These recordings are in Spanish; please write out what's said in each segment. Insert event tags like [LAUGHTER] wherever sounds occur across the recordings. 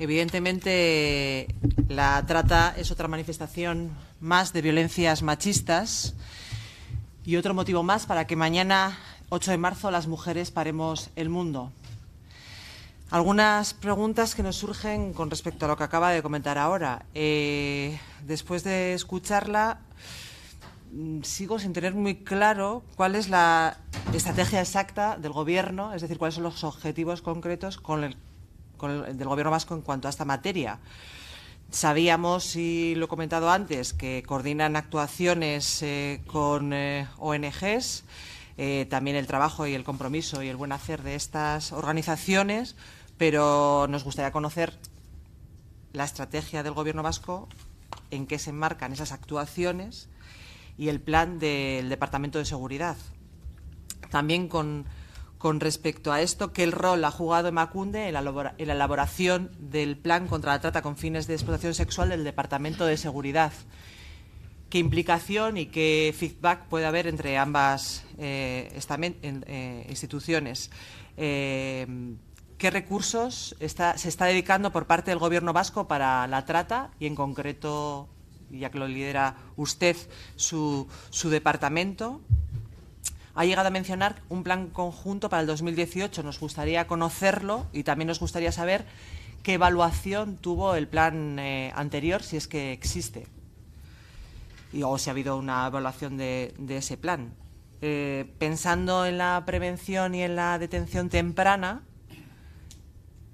Evidentemente, la trata es otra manifestación más de violencias machistas y otro motivo más para que mañana, 8 de marzo, las mujeres paremos el mundo. Algunas preguntas que nos surgen con respecto a lo que acaba de comentar ahora. Eh, después de escucharla, mm, sigo sin tener muy claro cuál es la estrategia exacta del Gobierno, es decir, cuáles son los objetivos concretos con, el, del Gobierno vasco en cuanto a esta materia. Sabíamos, y lo he comentado antes, que coordinan actuaciones eh, con eh, ONGs, eh, también el trabajo y el compromiso y el buen hacer de estas organizaciones, pero nos gustaría conocer la estrategia del Gobierno vasco, en qué se enmarcan esas actuaciones y el plan del Departamento de Seguridad. También con con respecto a esto, qué rol ha jugado Macunde en la elaboración del plan contra la trata con fines de explotación sexual del Departamento de Seguridad. ¿Qué implicación y qué feedback puede haber entre ambas eh, eh, instituciones? Eh, ¿Qué recursos se está dedicando por parte del Gobierno vasco para la trata y, en concreto, ya que lo lidera usted, su departamento? ha llegado a mencionar un plan conjunto para el 2018. Nos gustaría conocerlo y también nos gustaría saber qué evaluación tuvo el plan eh, anterior, si es que existe, y, o si ha habido una evaluación de, ese plan. Eh, pensando en la prevención y en la detención temprana,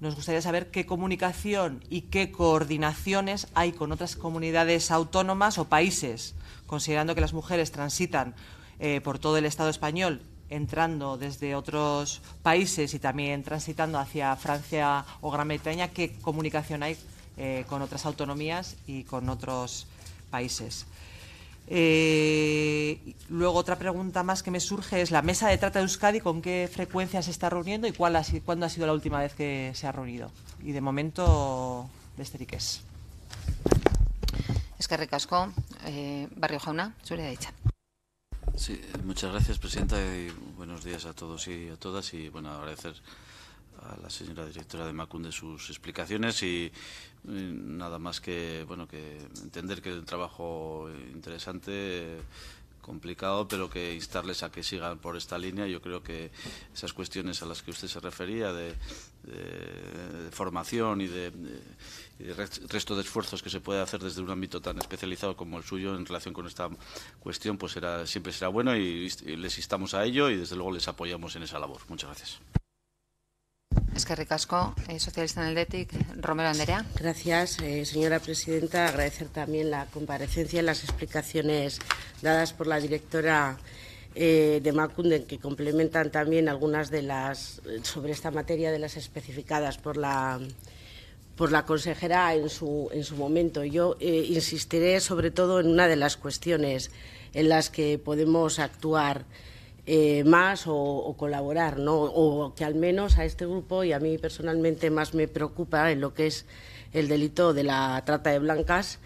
nos gustaría saber qué comunicación y qué coordinaciones hay con otras comunidades autónomas o países, considerando que las mujeres transitan eh, por todo el Estado español entrando desde otros países y también transitando hacia Francia o Gran Bretaña, ¿qué comunicación hay eh, con otras autonomías y con otros países? Eh, luego otra pregunta más que me surge es la mesa de trata de Euskadi, ¿con qué frecuencia se está reuniendo y cuál ha, cuándo ha sido la última vez que se ha reunido? Y de momento, de Es que Barrio Jauna, suele muchas gracias, presidenta, buenos días a todos y a todas. Y bueno, agradecer a la señora directora de Macunde sus explicaciones y, nada más que bueno que entender que un trabajo interesante complicado, pero que instarles a que sigan por esta línea. Yo creo que esas cuestiones a las que usted se refería de, de, formación y de, resto de esfuerzos que se puede hacer desde un ámbito tan especializado como el suyo en relación con esta cuestión, pues será, siempre será bueno y les instamos a ello y desde luego les apoyamos en esa labor. Muchas gracias. Es que eh, socialista en el DETIC, Romero Anderea. Gracias, eh, señora presidenta. Agradecer también la comparecencia y las explicaciones dadas por la directora eh, de Macunden, que complementan también algunas de las eh, sobre esta materia de las especificadas por la por la consejera en su, en su momento. Yo insistiré sobre todo en una de las cuestiones en las que podemos actuar eh, más o, colaborar, ¿no? o que al menos a este grupo y a mí personalmente más me preocupa en lo que es el delito de la trata de blancas,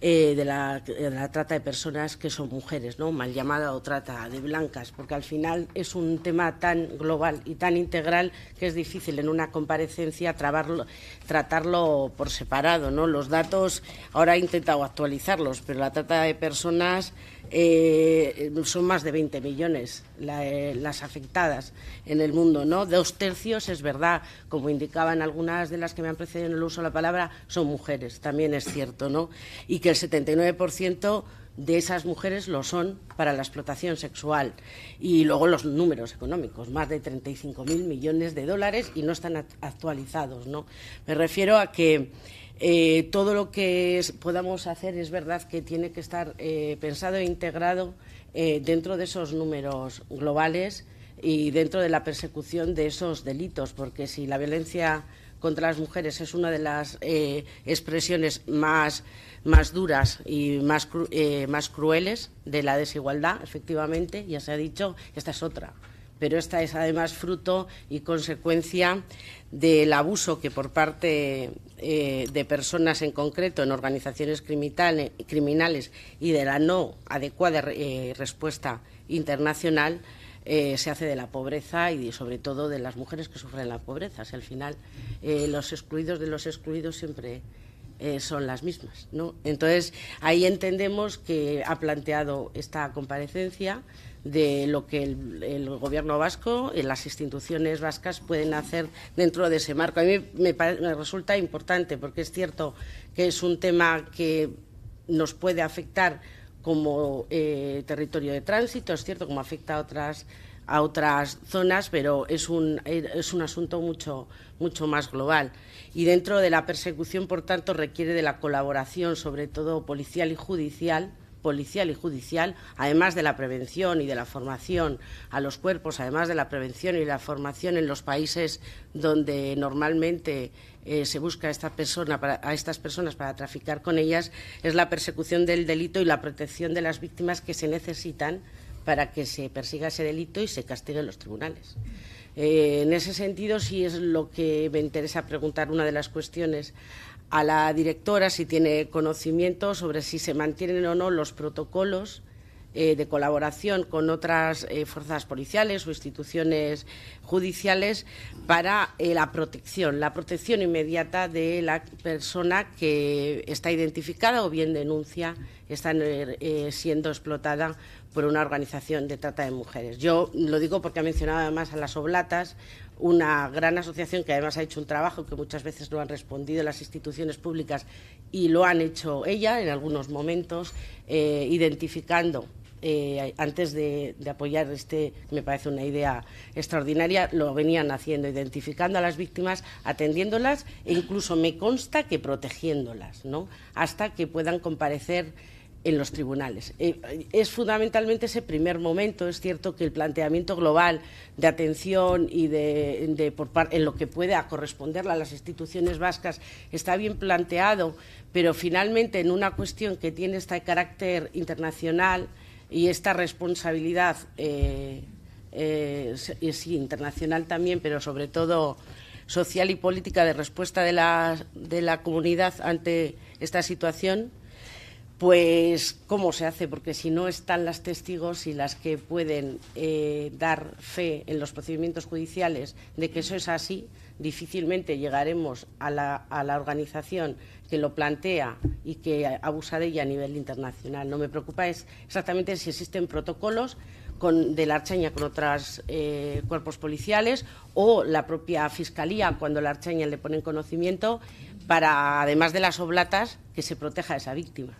eh, de, la, trata de personas que son mujeres, ¿no? mal llamada o trata de blancas, porque al final es un tema tan global y tan integral que es difícil en una comparecencia tratarlo por separado. ¿no? Los datos, ahora he intentado actualizarlos, pero la trata de personas eh, son más de 20 millones eh, las afectadas en el mundo, ¿no? Dos tercios, es verdad, como indicaban algunas de las que me han precedido en el uso de la palabra, son mujeres, también es cierto, ¿no? Y que el 79% de esas mujeres lo son para la explotación sexual. Y luego los números económicos, más de 35.000 millones de dólares y no están actualizados, ¿no? Me refiero a que eh, todo lo que podamos hacer es verdad que tiene que estar eh, pensado e integrado eh, dentro de esos números globales y dentro de la persecución de esos delitos, porque si la violencia contra las mujeres es una de las expresiones más, más duras y más, más crueles de la desigualdad, efectivamente, ya se ha dicho, esta es otra pero esta es además fruto y consecuencia del abuso que por parte eh, de personas en concreto en organizaciones criminales y de la no adecuada eh, respuesta internacional eh, se hace de la pobreza y sobre todo de las mujeres que sufren la pobreza. al final, los excluidos de los excluidos siempre son las mismas. ¿no? Entonces, ahí entendemos que ha planteado esta comparecencia de lo que el, gobierno vasco y eh, las instituciones vascas pueden hacer dentro de ese marco. A mí me, resulta importante porque es cierto que es un tema que nos puede afectar como eh, territorio de tránsito, es cierto, como afecta a otras a otras zonas, pero es un, er, asunto mucho más global. Y dentro de la persecución, por tanto, requiere de la colaboración, sobre todo policial y judicial, policial y judicial, además de la prevención y de la formación a los cuerpos, además de la prevención y la formación en los países donde normalmente eh, se busca a, esta persona a estas personas para traficar con ellas, es la persecución del delito y la protección de las víctimas que se necesitan para que se persiga ese delito y se castigue en los tribunales. Eh, en ese sentido, sí es lo que me interesa preguntar, una de las cuestiones a la directora si tiene conocimiento sobre si se mantienen o no los protocolos eh, de colaboración con otras eh, fuerzas policiales o instituciones judiciales para eh, la protección, la protección inmediata de la persona que está identificada o bien denuncia está siendo explotada por una organización de trata de mujeres. Yo lo digo porque ha mencionado además a las oblatas, una gran asociación que además ha hecho un trabajo que muchas veces no han respondido las instituciones públicas y lo han hecho ella en algunos momentos, eh, identificando eh, antes de, de, apoyar este, me parece una idea extraordinaria, lo venían haciendo, identificando a las víctimas, atendiéndolas e incluso me consta que protegiéndolas, ¿no? Hasta que puedan comparecer en los tribunales. Eh, es fundamentalmente ese primer momento. Es cierto que el planteamiento global de atención y de, en lo que pueda corresponderle a las instituciones vascas está bien planteado, pero finalmente en una cuestión que tiene este carácter internacional y esta responsabilidad eh, eh, sí, internacional también, pero sobre todo social y política de respuesta de la, de la comunidad ante esta situación pues cómo se hace, porque si no están las testigos y las que pueden eh, dar fe en los procedimientos judiciales de que eso es así, difícilmente llegaremos a la, organización que lo plantea y que abusa de ella a nivel internacional. No me preocupa es exactamente si existen protocolos con, de la Archaña con otros eh, cuerpos policiales o la propia Fiscalía, cuando la Archaña le pone en conocimiento, para, además de las oblatas, que se proteja a esa víctima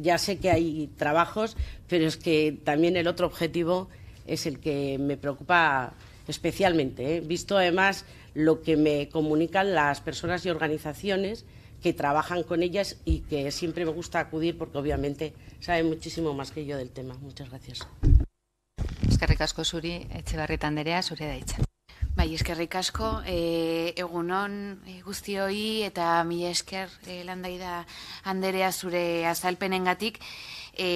ya sé que hay trabajos, pero es que también el otro objetivo es el que me preocupa especialmente, ¿eh? visto además lo que me comunican las personas y organizaciones que trabajan con ellas y que siempre me gusta acudir porque obviamente saben muchísimo más que yo del tema. Muchas gracias. Bai, eskerrik asko, e, egunon e, guztioi eta mi esker e, landai da handerea zure azalpenengatik. E,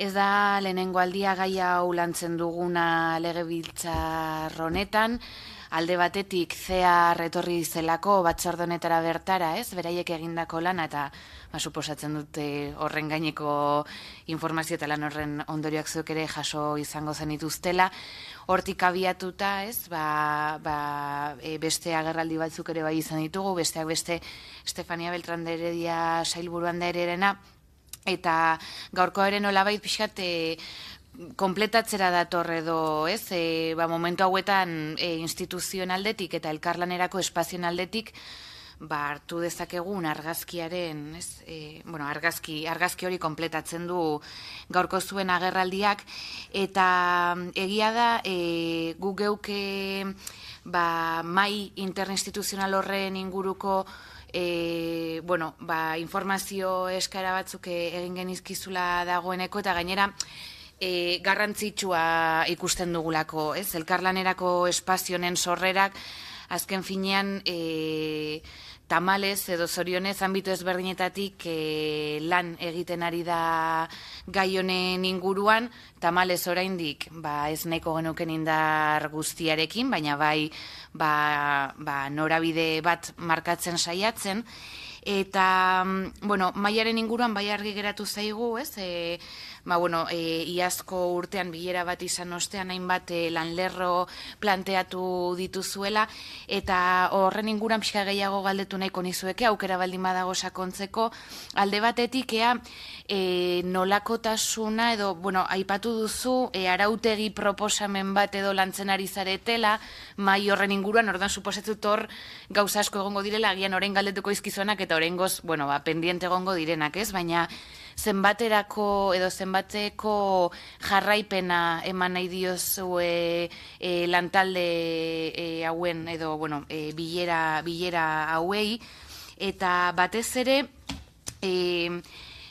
ez da lehenengo aldia gai hau lantzen duguna legebiltzar honetan, alde batetik zea retorri zelako batzordonetara bertara, ez? Beraiek egindako lan eta ba, suposatzen dute horren gaineko informazio eta lan horren ondorioak zuk ere jaso izango zen Hortik abiatuta, ez? Ba, ba, e, beste agerraldi batzuk ere bai izan ditugu, besteak beste Estefania Beltran deredia sailburuan derena, eta gaurkoaren olabait pixkat e, kompletatzera dator edo, ez? E, ba, momentu hauetan e, instituzionaldetik eta elkarlanerako espazionaldetik ba hartu dezakegun argazkiaren, ez? E, bueno, argazki argazki hori kompletatzen du gaurko zuen agerraldiak eta egia da e, gu geuke ba, mai interinstituzional horren inguruko E, bueno, ba, informazio eskara batzuk e, egin genizkizula dagoeneko eta gainera e, garrantzitsua ikusten dugulako, ez? Elkarlanerako espazionen sorrerak azken finean e, tamales edo zorionez ambito ezberdinetatik e, lan egiten ari da gai honen inguruan tamales oraindik ba ez neko genuken indar guztiarekin baina bai ba, ba norabide bat markatzen saiatzen eta mm, bueno mailaren inguruan bai argi geratu zaigu ez e, ba, bueno, e, iazko urtean bilera bat izan ostean hainbat e, lanlerro planteatu dituzuela eta horren inguran pixka gehiago galdetu nahiko nizueke aukera baldin badago sakontzeko alde batetik ea e, nolakotasuna edo bueno, aipatu duzu arautegi proposamen bat edo lantzen ari zaretela mai horren inguruan ordan suposatzut hor gauza asko egongo direla agian orain galdetuko izkizuenak eta orain goz bueno, ba, pendiente egongo direnak ez baina zenbaterako edo zenbateko jarraipena eman nahi diozue e, lantalde e, hauen edo bueno, e, bilera, hauei eta batez ere e,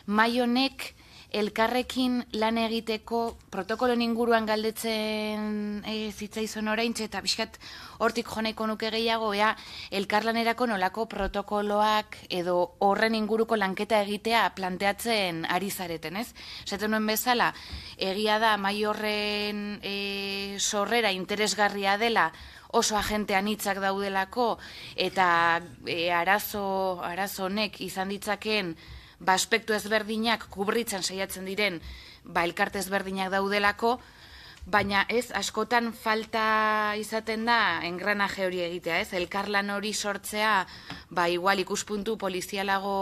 maionek elkarrekin lan egiteko protokolon inguruan galdetzen eh, e, izan eta bizkat hortik joneko nuke gehiago ea elkarlanerako nolako protokoloak edo horren inguruko lanketa egitea planteatzen ari zareten, ez? Zaten nuen bezala, egia da mai horren eh, sorrera interesgarria dela oso agentean hitzak daudelako eta eh, arazo, arazo honek izan ditzakeen ba, aspektu ezberdinak kubritzen saiatzen diren ba, elkarte ezberdinak daudelako, baina ez askotan falta izaten da engranaje hori egitea, ez? Elkarlan hori sortzea ba igual ikuspuntu polizialago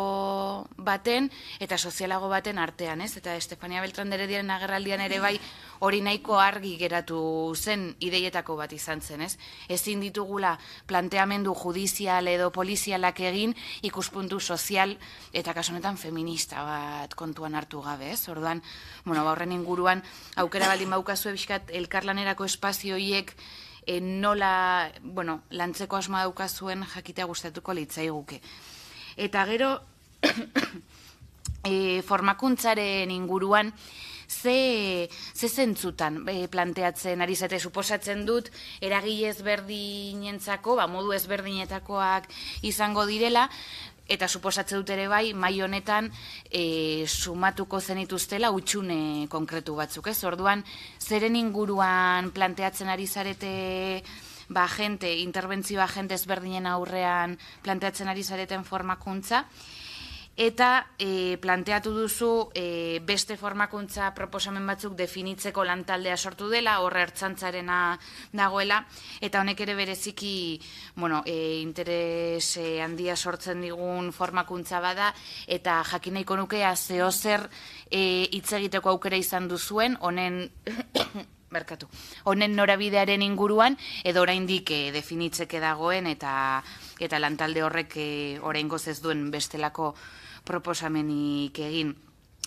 baten eta sozialago baten artean, ez? Eta Estefania Beltrán diren agerraldian ere bai hori nahiko argi geratu zen ideietako bat izan zen, ez? Ezin ditugula planteamendu judizial edo polizialak egin ikuspuntu sozial eta kasu honetan feminista bat kontuan hartu gabe, ez? Orduan, bueno, ba, horren inguruan aukera baldin baukazue bizkat elkarlanerako espazioiek e, eh, nola, bueno, lantzeko asma daukazuen jakitea gustatuko litzaiguke. Eta gero [COUGHS] e, formakuntzaren inguruan ze, ze zentzutan eh, planteatzen, ari zate, suposatzen dut, eragile ezberdinentzako, ba, modu ezberdinetakoak izango direla, eta suposatzen dut ere bai, mai honetan e, sumatuko zenituztela utxune konkretu batzuk, ez? Orduan, zeren inguruan planteatzen ari zarete ba gente, interbentzioa jente ezberdinen aurrean planteatzen ari zareten formakuntza, eta e, planteatu duzu e, beste formakuntza proposamen batzuk definitzeko lantaldea sortu dela, horre hartzantzarena dagoela, eta honek ere bereziki bueno, e, interes handia sortzen digun formakuntza bada, eta jakina nukea zeo zer hitz egiteko aukera izan duzuen, honen merkatu. Honen norabidearen inguruan edo oraindik e, definitzeke dagoen eta eta lantalde horrek e, oraingoz ez duen bestelako proposamenik egin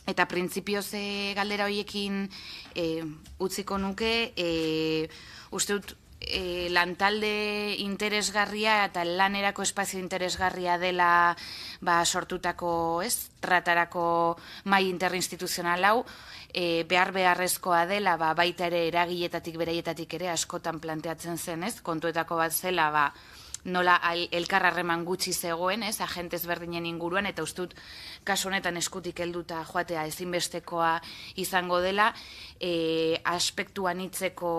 eta printzipioz ze eh, galdera hoiekin utziko nuke e, Uste dut, e, eh, lantalde interesgarria eta lanerako espazio interesgarria dela ba, sortutako ez, tratarako mai interinstituzional hau, eh, behar beharrezkoa dela, ba, baita ere eragietatik, bereietatik ere askotan planteatzen zen, ez, kontuetako bat zela, ba, nola elkarrarreman gutxi zegoen, ez, agentez berdinen inguruan, eta ustut kasu honetan eskutik helduta joatea ezinbestekoa izango dela, e, aspektuan hitzeko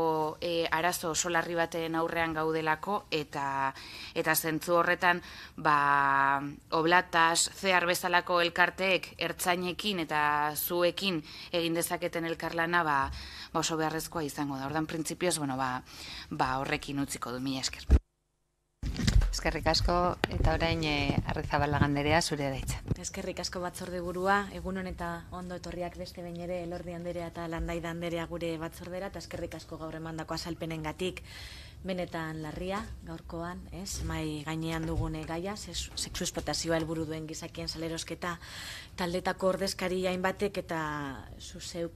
e, arazo solarri baten aurrean gaudelako, eta, eta zentzu horretan, ba, oblataz, zehar bezalako elkarteek, ertzainekin eta zuekin egin dezaketen elkarlana, ba, ba, oso beharrezkoa izango da. Ordan printzipioz, bueno, ba, ba horrekin utziko du, mila esker. Eskerrik asko eta orain e, zure daitza. Eskerrik asko batzorde burua, egun eta ondo etorriak beste behin ere Elordi Anderea eta Landaida gure batzordera eta eskerrik asko gaur emandako azalpenengatik benetan larria gaurkoan, ez? Mai gainean dugune gaia, sexu espatazioa helburu duen gizakien salerosketa taldetako ordezkari hainbatek eta zuzeu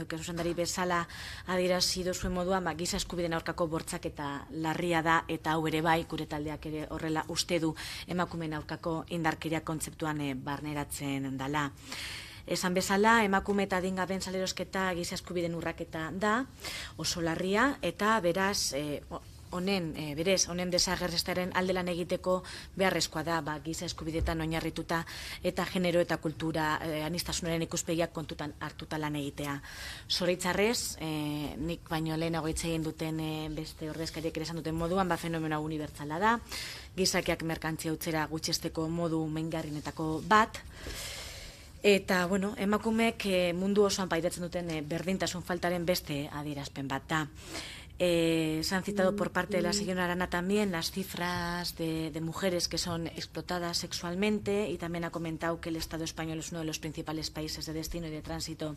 duke zuzendari bezala adirazi duzuen moduan, ba, giza eskubiden aurkako bortzak eta larria da eta hau ere bai, kure taldeak ere horrela uste du emakumen aurkako indarkeria kontzeptuan eh, barneratzen dala esan bezala, emakume eta dingaben salerosketa giza eskubiden urraketa da, oso larria, eta beraz, e, honen, e, berez, honen desagerrestaren aldelan egiteko beharrezkoa da, ba, eskubidetan oinarrituta eta genero eta kultura e, eh, anistasunaren ikuspegiak kontutan hartuta lan egitea. Zoritzarrez, e, nik baino lehen egin duten beste ordezkariek ere esan duten moduan, ba, fenomeno unibertsala da, gizakiak merkantzia utzera gutxesteko modu mengarrinetako bat, Bueno, Eta, bueno, emakumeek mundu osoan pairatzen duten eh, berdintasun faltaren beste adierazpen bat da. Eh, se han citado por parte de la señora Arana también las cifras de, mujeres que son explotadas sexualmente y también ha comentado que el Estado español es uno de los principales países de destino y de tránsito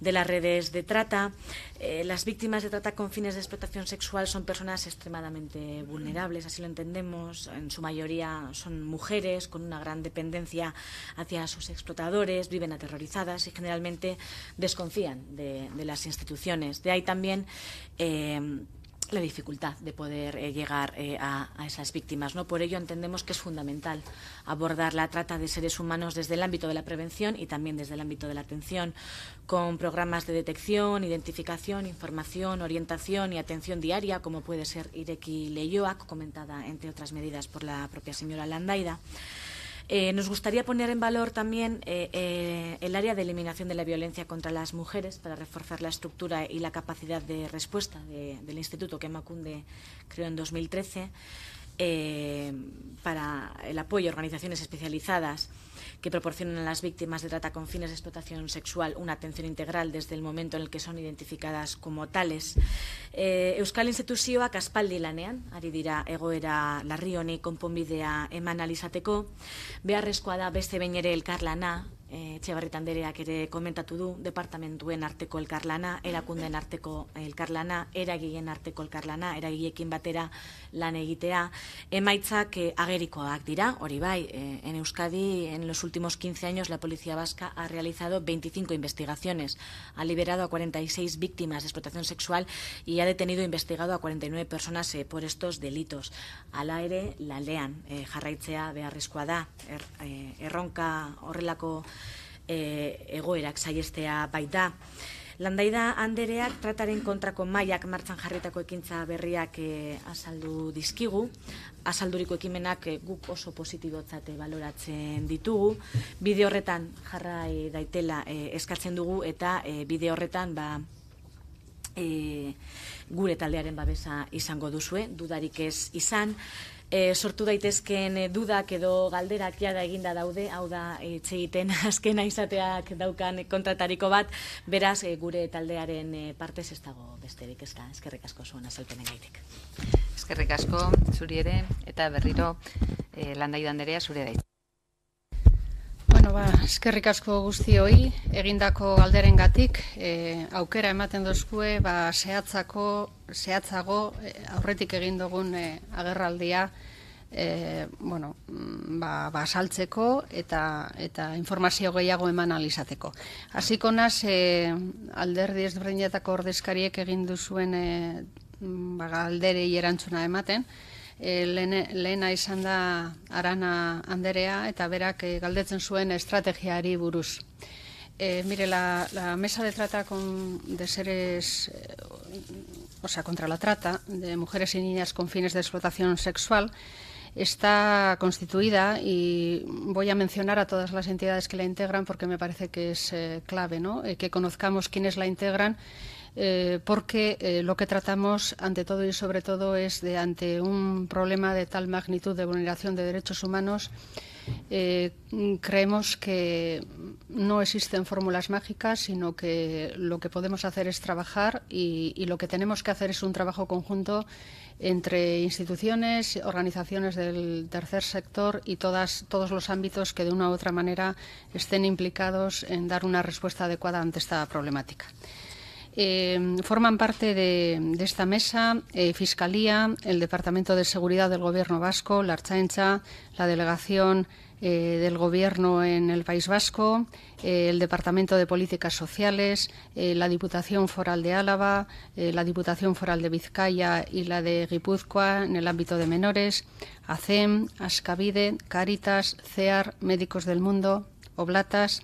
de las redes de trata. Eh, las víctimas de trata con fines de explotación sexual son personas extremadamente vulnerables, así lo entendemos. En su mayoría son mujeres con una gran dependencia hacia sus explotadores, viven aterrorizadas y generalmente desconfían de, las instituciones. De ahí también eh, la dificultad de poder eh, llegar eh, a, esas víctimas. ¿no? Por ello entendemos que es fundamental abordar la trata de seres humanos desde el ámbito de la prevención y también desde el ámbito de la atención, con programas de detección, identificación, información, orientación y atención diaria, como puede ser Ireki Leyoak, comentada entre otras medidas por la propia señora Landaida. Eh, nos gustaría poner en valor también eh, eh, el área de eliminación de la violencia contra las mujeres para reforzar la estructura y la capacidad de respuesta del instituto que Macunde creó en 2013 para el apoyo a organizaciones especializadas que proporcionan a las víctimas de trata con fines de explotación sexual una atención integral desde el momento en el que son identificadas como tales. Eh, Euskal a Caspaldi lanean, ari dira egoera larri honi konponbidea eman alizateko, beharrezkoa da beste beñere elkar elkarlana, E, ere komentatu du, departamentuen arteko elkarlana, erakunden arteko elkarlana, eragien arteko elkarlana, eragiekin batera lan egitea, emaitzak eh, agerikoak dira, hori bai, eh, en Euskadi, en los últimos 15 años, la Policía Vasca ha realizado 25 investigaciones, ha liberado a 46 víctimas de explotación sexual y ha detenido e investigado a 49 personas por estos delitos. Ala ere, la lean, jarraitzea beharrizkoa da, er, erronka horrelako e, egoerak saiestea baita. Landaida Andereak trataren kontrako mailak martxan jarritako ekintza berriak e, eh, asaldu dizkigu. Asalduriko ekimenak eh, guk oso positibotzate baloratzen ditugu. Bide horretan jarrai daitela eskatzen dugu eta e, bide horretan ba, gure taldearen babesa izango duzue. Dudarik ez izan, e, sortu daitezkeen eh, dudak edo galderak jada eginda daude, hau da etxe eh, egiten [LAUGHS] azkena izateak daukan kontratariko bat, beraz gure taldearen partez ez dago besterik ezka, eskerrik asko zuen azalpenen gaitik. Eskerrik asko, zuri ere, eta berriro e, landaidan derea zure daite. Bueno, ba, eskerrik asko guzti hoi, egindako alderen gatik, eh, aukera ematen dozkue, ba, sehatzako, sehatzago, eh, aurretik egin dugun eh, agerraldia, e, bueno, mm, ba, ba, eta, eta informazio gehiago eman alizateko. Aziko naz, e, alderdi ezberdinetako ordezkariek egin zuen, e, mm, ba, galderei erantzuna ematen, Eh, Lena y Arana Anderea eta berak eh, galdetzen zuen estrategiari buruz. Eh, mire, la, mesa de trata de seres, o sea, contra la trata de mujeres y niñas con fines de explotación sexual está constituida y voy a mencionar a todas las entidades que la integran porque me parece que es clave, ¿no? que conozcamos quiénes la integran eh, porque eh, lo que tratamos ante todo y sobre todo es de ante un problema de tal magnitud de vulneración de derechos humanos eh, creemos que no existen fórmulas mágicas sino que lo que podemos hacer es trabajar y, lo que tenemos que hacer es un trabajo conjunto entre instituciones, organizaciones del tercer sector y todos los ámbitos que de una u otra manera estén implicados en dar una respuesta adecuada ante esta problemática. Em, forman parte de, esta mesa eh, Fiscalía, el Departamento de Seguridad del Gobierno Vasco, la Archaencha, la Delegación eh, del Gobierno en el País Vasco, eh, el Departamento de Políticas Sociales, la Diputación Foral de Álava, la Diputación Foral de Vizcaya y la de Guipúzcoa en el ámbito de menores, ACEM, Ascavide, Caritas, CEAR, Médicos del Mundo, Oblatas,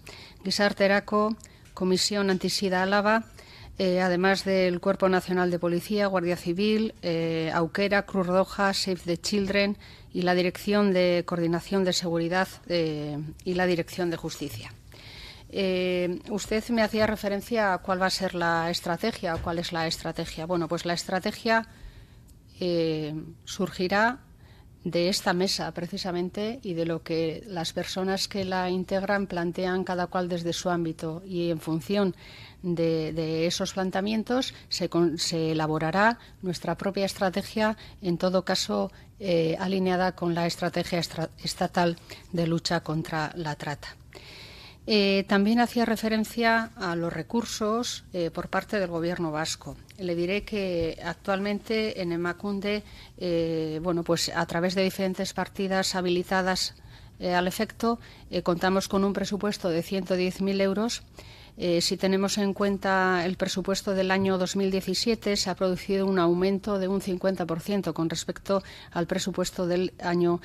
Teraco, Comisión Antisida Álava, eh, además del Cuerpo Nacional de Policía, Guardia Civil, eh, Auquera, Cruz Roja, Save the Children y la Dirección de Coordinación de Seguridad eh, y la Dirección de Justicia. usted me hacía referencia a cuál va a ser la estrategia cuál es la estrategia. Bueno, pues la estrategia surgirá de esta mesa precisamente y de lo que las personas que la integran plantean cada cual desde su ámbito y en función de, esos planteamientos se, elaborará nuestra propia estrategia en todo caso eh, alineada con la estrategia estatal de lucha contra la trata. Eh, también hacía referencia a los recursos eh, por parte del Gobierno vasco. Le diré que actualmente en el Macunde, eh, bueno, pues a través de diferentes partidas habilitadas al efecto, contamos con un presupuesto de 110.000 euros. si tenemos en cuenta el presupuesto del año 2017, se ha producido un aumento de un 50% con respecto al presupuesto del año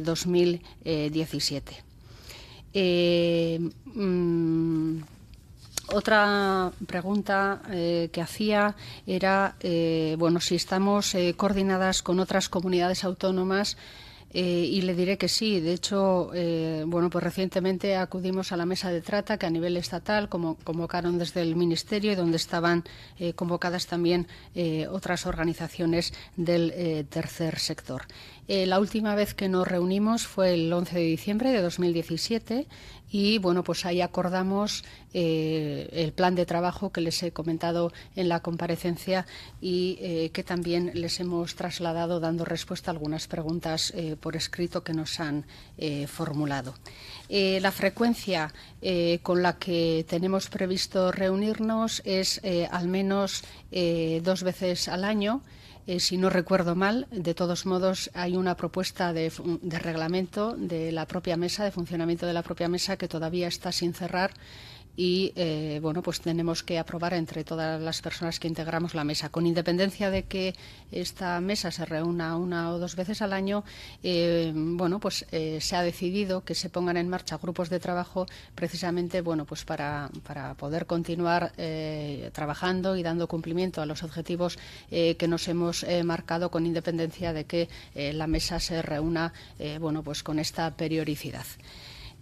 2017. Eh, mm, otra pregunta eh, que hacía era, eh, bueno, si estamos eh, coordinadas con otras comunidades autónomas eh, y le diré que sí. De hecho, eh, bueno, pues recientemente acudimos a la mesa de trata que a nivel estatal como, convocaron desde el Ministerio y donde estaban eh, convocadas también otras organizaciones del tercer sector. la última vez que nos reunimos fue el 11 de diciembre de 2017 y bueno, pues ahí acordamos eh, el plan de trabajo que les he comentado en la comparecencia y eh, que también les hemos trasladado dando respuesta a algunas preguntas eh, por escrito que nos han formulado. la frecuencia con la que tenemos previsto reunirnos es al menos dos veces al año. Eh, si no recuerdo mal, de todos modos hay una propuesta de reglamento de la propia mesa, de funcionamiento de la propia mesa, que todavía está sin cerrar y eh, bueno pues tenemos que aprobar entre todas las personas que integramos la mesa con independencia de que esta mesa se reúna una o dos veces al año eh, bueno pues eh, se ha decidido que se pongan en marcha grupos de trabajo precisamente bueno pues para, poder continuar trabajando y dando cumplimiento a los objetivos que nos hemos marcado con independencia de que la mesa se reúna pues con esta periodicidad.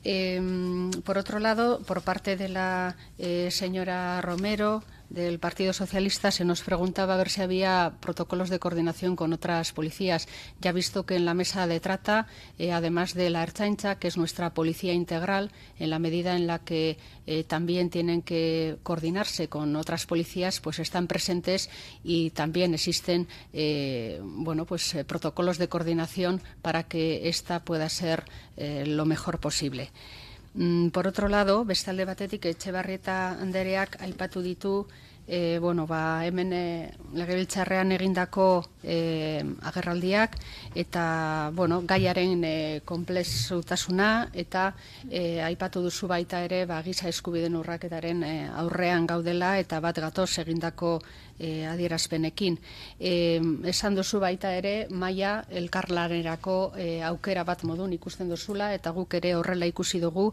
Em, por otro lado, por parte de la eh, señora Romero, del Partido Socialista se nos preguntaba a ver si había protocolos de coordinación con otras policías. Ya ha visto que en la mesa de trata, eh, además de la Erchaincha, que es nuestra policía integral, en la medida en la que eh, también tienen que coordinarse con otras policías, pues están presentes y también existen eh, bueno, pues, protocolos de coordinación para que esta pueda ser lo mejor posible. Mm, por otro lado, bestalde batetik etxebarrieta andereak aipatu ditu e, bueno, ba, hemen e, egindako e, agerraldiak eta bueno, gaiaren e, komplezutasuna eta e, aipatu duzu baita ere ba, giza eskubiden urraketaren e, aurrean gaudela eta bat gatoz egindako e, adierazpenekin. E, esan duzu baita ere, maia elkarlarerako e, eh, aukera bat modun ikusten duzula, eta guk ere horrela ikusi dugu,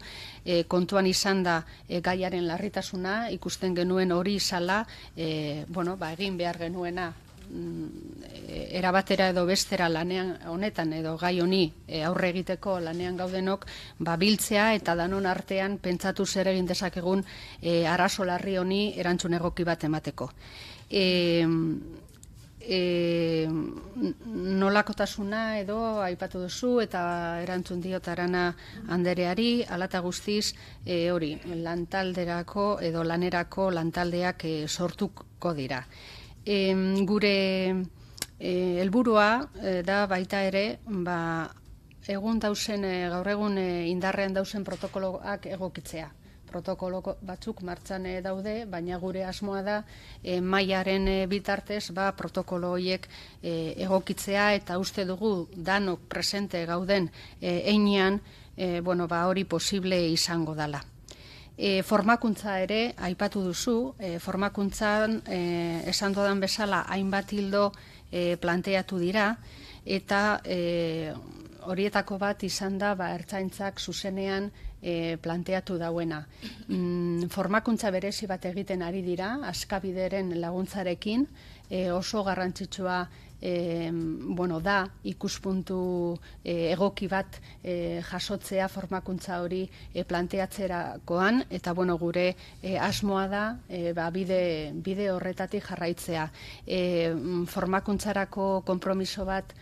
e, kontuan izan da gaiaren larritasuna, ikusten genuen hori izala, e, bueno, ba, egin behar genuena mm, erabatera edo bestera lanean honetan edo gai honi aurre egiteko lanean gaudenok ba biltzea eta danon artean pentsatu zer egin dezakegun e, arazo larri honi erantzun egoki bat emateko e, e, nolakotasuna edo aipatu duzu eta erantzun diotarana handereari andereari alata guztiz e, hori lantalderako edo lanerako lantaldeak eh, sortuko dira. E, gure e, eh, elburua da baita ere ba, egun dausen, gaur egun indarrean dausen protokoloak egokitzea protokolo batzuk martxan eh, daude, baina gure asmoa da e, mailaren eh, bitartez ba, protokolo horiek egokitzea eta uste dugu danok presente gauden e, einean bueno, ba, hori posible izango dala. E, formakuntza ere, aipatu duzu, e, formakuntzan e, esan dodan bezala hainbat hildo planteatu dira, eta e, horietako bat izan da ba, ertzaintzak zuzenean e, planteatu dauena. Mm, formakuntza berezi bat egiten ari dira, askabideren laguntzarekin, e, oso garrantzitsua e, bueno, da ikuspuntu e, egoki bat eh, jasotzea formakuntza hori e, planteatzerakoan eta bueno, gure asmoa da e, bide, horretatik jarraitzea. E, formakuntzarako konpromiso bat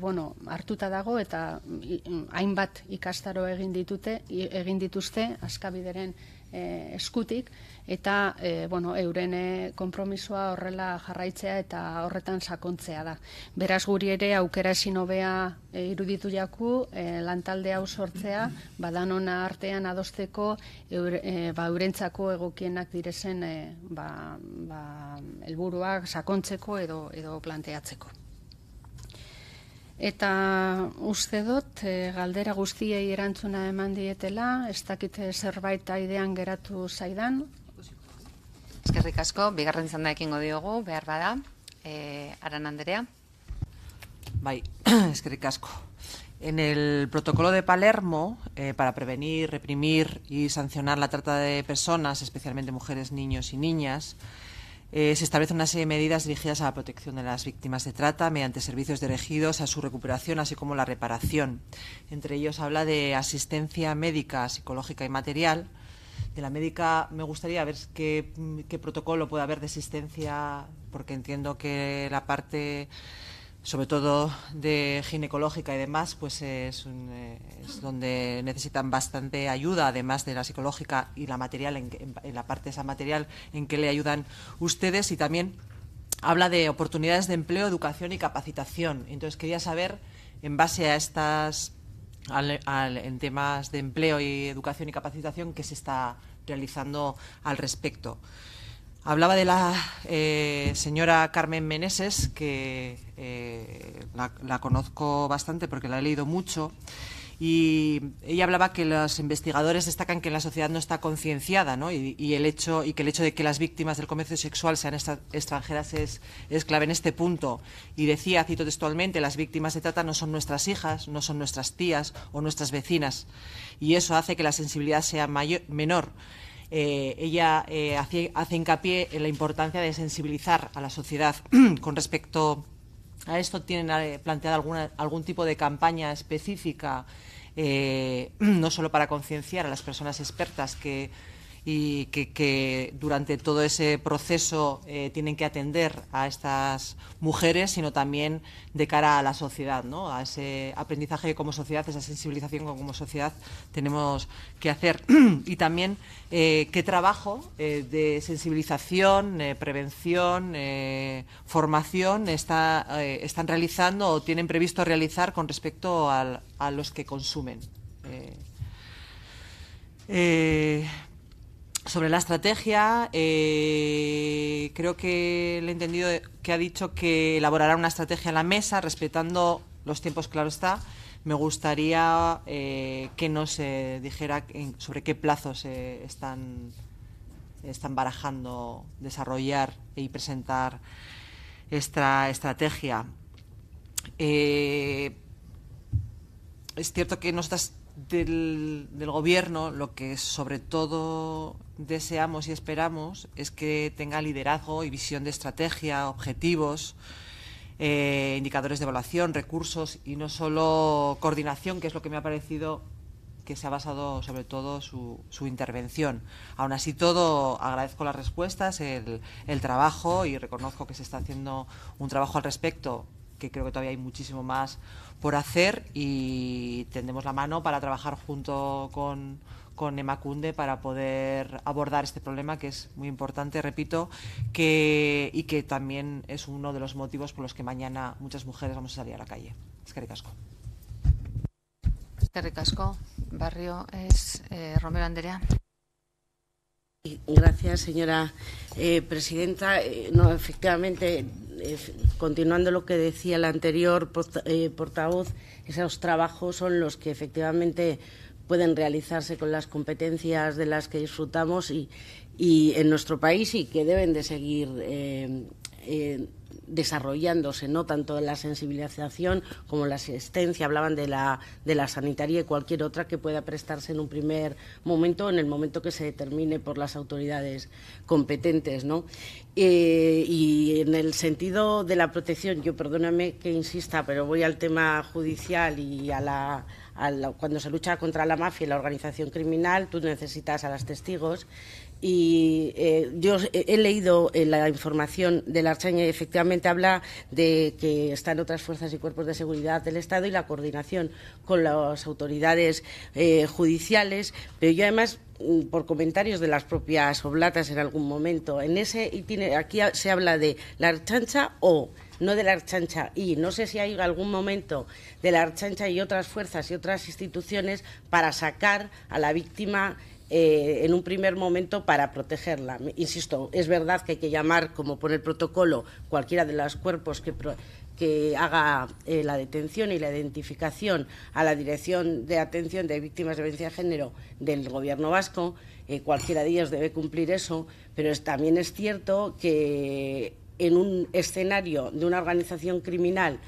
bueno, hartuta dago eta mm, hainbat ikastaro egin ditute egin dituzte askabideren Eh, eskutik eta e, bueno, euren eh, konpromisoa horrela jarraitzea eta horretan sakontzea da. Beraz guri ere aukera ezin iruditu jaku e, lantalde hau sortzea badanona artean adosteko eur, e, ba eurentzako egokienak direzen e, ba ba helburuak sakontzeko edo edo planteatzeko. Eta uste dut, e, galdera guztiei erantzuna eman dietela, ez dakite eh, zerbait aidean geratu zaidan. Eskerrik asko, bigarren zanda ekingo de behar bada, e, Aran Andrea? Bai, [CLEARS THROAT] eskerrik Ricasco, En el protocolo de Palermo, para prevenir, reprimir y sancionar la trata de personas, especialmente mujeres, niños y niñas, eh, se establecen una serie de medidas dirigidas a la protección de las víctimas de trata mediante servicios dirigidos a su recuperación, así como la reparación. Entre ellos habla de asistencia médica, psicológica y material. De la médica me gustaría ver qué protocolo puede haber de asistencia, porque entiendo que la parte sobre todo de ginecológica y demás, pues es, eh, es, donde necesitan bastante ayuda, además de la psicológica y la material, en, la parte de esa material en que le ayudan ustedes y también habla de oportunidades de empleo, educación y capacitación. Entonces quería saber, en base a estas, al, en temas de empleo y educación y capacitación, qué se está realizando al respecto. Hablaba de la eh, señora Carmen Meneses, que eh, la, conozco bastante porque la he leído mucho y ella hablaba que los investigadores destacan que la sociedad no está concienciada Y, el hecho y que el hecho de que las víctimas del comercio sexual sean extranjeras es, es, clave en este punto y decía cito textualmente las víctimas de trata no son nuestras hijas no son nuestras tías o nuestras vecinas y eso hace que la sensibilidad sea menor eh, ella eh, hace, hace hincapié en la importancia de sensibilizar a la sociedad [CLEARS THROAT] con respecto a ¿A esto tienen eh, planteada alguna, algún tipo de campaña específica, eh, [CLEARS THROAT] no solo para concienciar a las personas expertas que y que, durante todo ese proceso eh, tienen que atender a estas mujeres, sino también de cara a la sociedad, ¿no? a ese aprendizaje como sociedad, esa sensibilización que como sociedad tenemos que hacer. [CLEARS THROAT] y también eh, qué trabajo eh, de sensibilización, prevención, formación está, están realizando o tienen previsto realizar con respecto a los que consumen. Eh, sobre la estrategia, eh, creo que le he entendido que ha dicho que elaborará una estrategia en la mesa, respetando los tiempos, claro está. Me gustaría eh, que nos dijera sobre qué plazos están, están barajando desarrollar y presentar esta estrategia. Eh, es cierto que estás del, gobierno lo que sobre todo deseamos y esperamos es que tenga liderazgo y visión de estrategia, objetivos, eh, indicadores de evaluación, recursos y no solo coordinación, que es lo que me ha parecido que se ha basado sobre todo su, intervención. Aún así todo, agradezco las respuestas, el trabajo y reconozco que se está haciendo un trabajo al respecto, que creo que todavía hay muchísimo más por hacer y tendemos la mano para trabajar junto con, con Emacunde para poder abordar este problema que es muy importante, repito, y que también es uno de los motivos por los que mañana muchas mujeres vamos a salir a la calle. Es que ricasco. Barrio es eh, Romero Andrea. Gracias, señora eh, presidenta. Eh, efectivamente, continuando lo que decía el anterior eh, portavoz, esos trabajos son los que efectivamente pueden realizarse con las competencias de las que disfrutamos y, en nuestro país y que deben de seguir eh, eh, desarrollándose, ¿no? Tanto la sensibilización como la asistencia, hablaban de la, de la sanitaria y cualquier otra que pueda prestarse en un primer momento, en el momento que se determine por las autoridades competentes, ¿no? Eh, y en el sentido de la protección, yo perdóname que insista, pero voy al tema judicial y a la cuando se lucha contra la mafia y la organización criminal, tú necesitas a los testigos y eh, yo he leído eh, la información de la Archaña y efectivamente habla de que están otras fuerzas y cuerpos de seguridad del Estado y la coordinación con las autoridades eh, judiciales, pero yo además mm, por comentarios de las propias oblatas en algún momento. En ese aquí se habla de la archancha o no de la archancha y no sé si hay algún momento de la archancha y otras fuerzas y otras instituciones para sacar a la víctima eh, en un primer momento para protegerla. Insisto, es verdad que hay que llamar, como pone el protocolo, cualquiera de los cuerpos que, haga eh, la detención y la identificación a la Dirección de Atención de Víctimas de Violencia de Género del Gobierno vasco. Eh, cualquiera de ellos debe cumplir eso, pero también es cierto que en un escenario de una organización criminal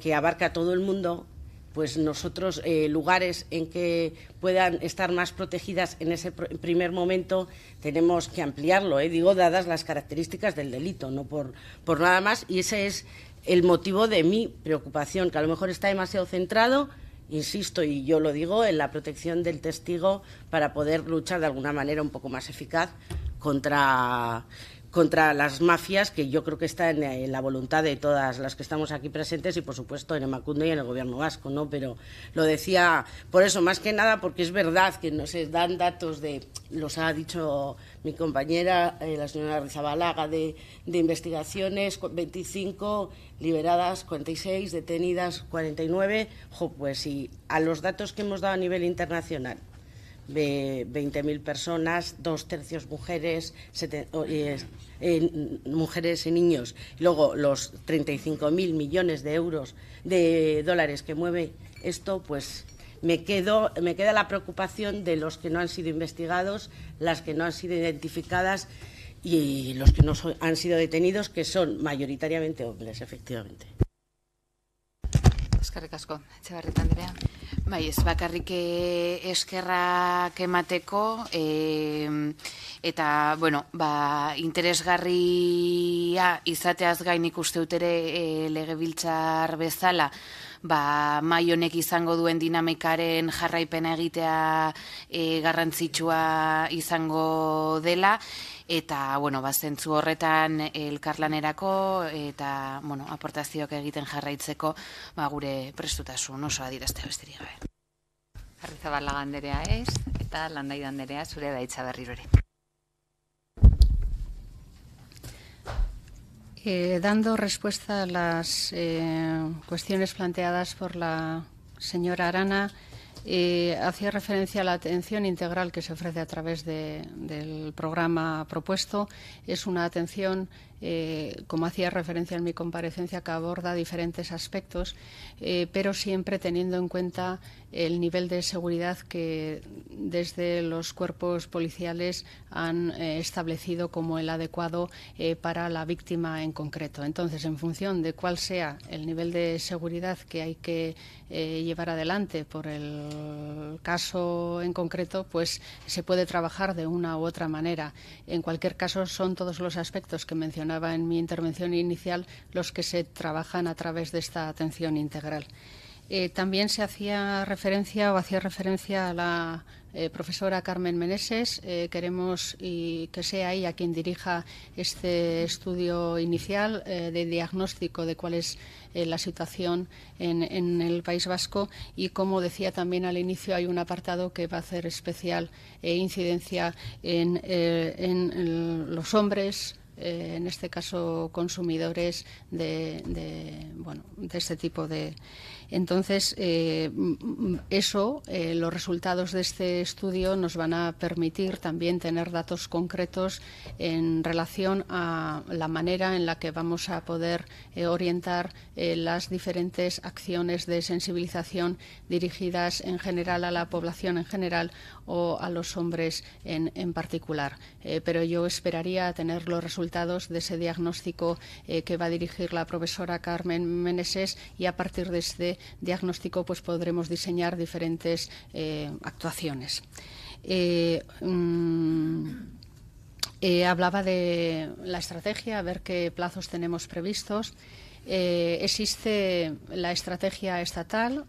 que abarca a todo el mundo, pues nosotros eh, lugares en que puedan estar más protegidas en ese primer momento tenemos que ampliarlo, eh, digo, dadas las características del delito, no por nada más. Y ese es el motivo de mi preocupación, que a lo mejor está demasiado centrado, insisto, y yo lo digo, en la protección del testigo para poder luchar de alguna manera un poco más eficaz contra contra las mafias, que yo creo que está en, la voluntad de todas las que estamos aquí presentes y, por supuesto, en el y en el gobierno vasco, ¿no? Pero lo decía por eso, más que nada porque es verdad que no se dan datos de, los ha dicho mi compañera, eh, la señora Rizabalaga, de, investigaciones, 25 liberadas, 46 detenidas, 49. pues y a los datos que hemos dado a nivel internacional 20.000 personas, dos tercios mujeres, sete, mujeres y niños. Luego los 35.000 millones de euros de dólares que mueve esto, pues me, quedo, me queda la preocupación de los que no han sido investigados, las que no han sido identificadas y los que no han sido detenidos, que son mayoritariamente hombres, efectivamente. eskerrik asko, etxeberretan direa. Bai, ez bakarrik eh, eskerrak emateko, e, eta, bueno, ba, interesgarria izateaz gain ikuste utere e, eh, legebiltzar bezala, ba, mai izango duen dinamikaren jarraipena egitea e, garrantzitsua izango dela, eta bueno, ba zentzu horretan elkarlanerako eta bueno, aportazioak egiten jarraitzeko, ba gure prestutasun osoa adierazte besterik gabe. Arrizabala ganderea ez, eta landai ganderea zure da itxaberriro Eh, dando respuesta a las eh, cuestiones planteadas por la señora Arana, Eh, hacía referencia a la atención integral que se ofrece a través del programa propuesto. Es una atención eh, como hacía referencia en mi comparecencia, que aborda diferentes aspectos, eh, pero siempre teniendo en cuenta el nivel de seguridad que desde los cuerpos policiales han eh, establecido como el adecuado para la víctima en concreto. Entonces, en función de cuál sea el nivel de seguridad que hay que llevar adelante por el caso en concreto, pues se puede trabajar de una u otra manera. En cualquier caso, son todos los aspectos que mencioné en mi intervención inicial, los que se trabajan a través de esta atención integral. Eh, también se hacía referencia o hacía referencia a la eh, profesora Carmen Meneses. Eh, queremos y que sea ella quien dirija este estudio inicial de diagnóstico de cuál es la situación en, el País Vasco. Y como decía también al inicio, hay un apartado que va a hacer especial incidencia en los hombres, eh, en este caso consumidores de, de este tipo de, entonces, eh, eso, eh, los resultados de este estudio nos van a permitir también tener datos concretos en relación a la manera en la que vamos a poder eh, orientar las diferentes acciones de sensibilización dirigidas en general a la población en general o a los hombres en, en particular. pero yo esperaría tener los resultados de ese diagnóstico que va a dirigir la profesora Carmen Meneses y a partir de este diagnóstico pues podremos diseñar diferentes eh, actuaciones. Eh, mm, eh, hablaba de la estrategia, a ver qué plazos tenemos previstos. existe la estrategia estatal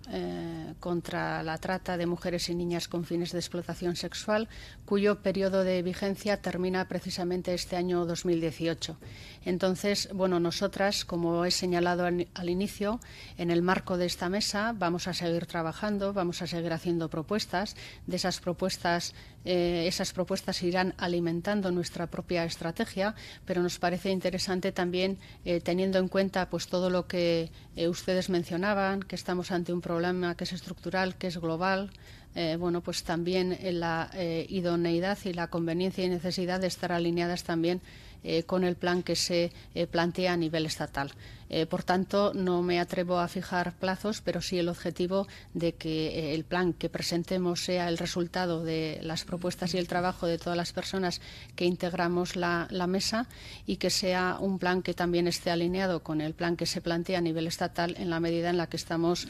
contra la trata de mujeres y niñas con fines de explotación sexual cuyo periodo de vigencia termina precisamente este año 2018. Entonces, bueno, nosotras, como he señalado al inicio, en el marco de esta mesa vamos a seguir trabajando, vamos a seguir haciendo propuestas. De esas propuestas, eh, esas propuestas irán alimentando nuestra propia estrategia, pero nos parece interesante también, eh, teniendo en cuenta pues todo lo que eh, ustedes mencionaban, que estamos ante un problema que es estructural, que es global, eh, bueno, pues también eh, la eh, idoneidad y la conveniencia y necesidad de estar alineadas también eh, con el plan que se eh, plantea a nivel estatal. Eh, por tanto, no me atrevo a fijar plazos, pero sí el objetivo de que el plan que presentemos sea el resultado de las propuestas y el trabajo de todas las personas que integramos la, mesa y que sea un plan que también esté alineado con el plan que se plantea a nivel estatal en la medida en la que estamos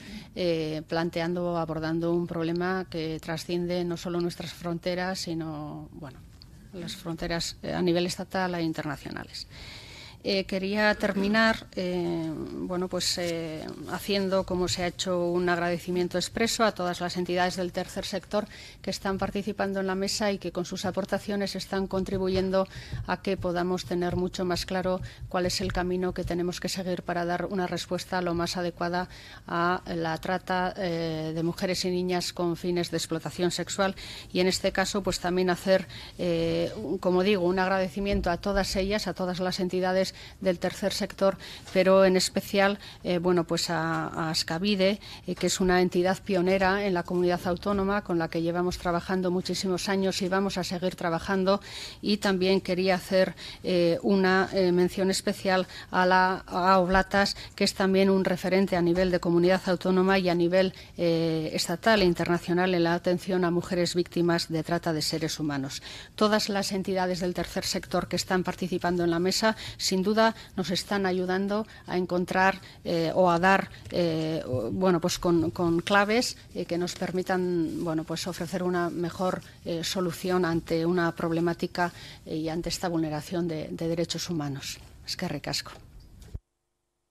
planteando o abordando un problema que trasciende no solo nuestras fronteras, sino, bueno, las fronteras eh, a nivel estatal e internacionales. Eh, quería terminar eh, bueno, pues, eh, haciendo, como se ha hecho, un agradecimiento expreso a todas las entidades del tercer sector que están participando en la mesa y que con sus aportaciones están contribuyendo a que podamos tener mucho más claro cuál es el camino que tenemos que seguir para dar una respuesta lo más adecuada a la trata de mujeres y niñas con fines de explotación sexual y, en este caso, pues también hacer, como digo, un agradecimiento a todas ellas, a todas las entidades del tercer sector, pero en especial eh, bueno, pues a, a Ascavide, eh, que es una entidad pionera en la comunidad autónoma con la que llevamos trabajando muchísimos años y vamos a seguir trabajando. Y también quería hacer eh, una mención especial a la a Oblatas, que es también un referente a nivel de comunidad autónoma y a nivel estatal e internacional en la atención a mujeres víctimas de trata de seres humanos. Todas las entidades del tercer sector que están participando en la mesa, sin sin duda nos están ayudando a encontrar eh, o a dar eh, bueno pues con, claves eh, que nos permitan bueno pues ofrecer una mejor solución ante una problemática y ante esta vulneración de, de derechos humanos. Es que recasco.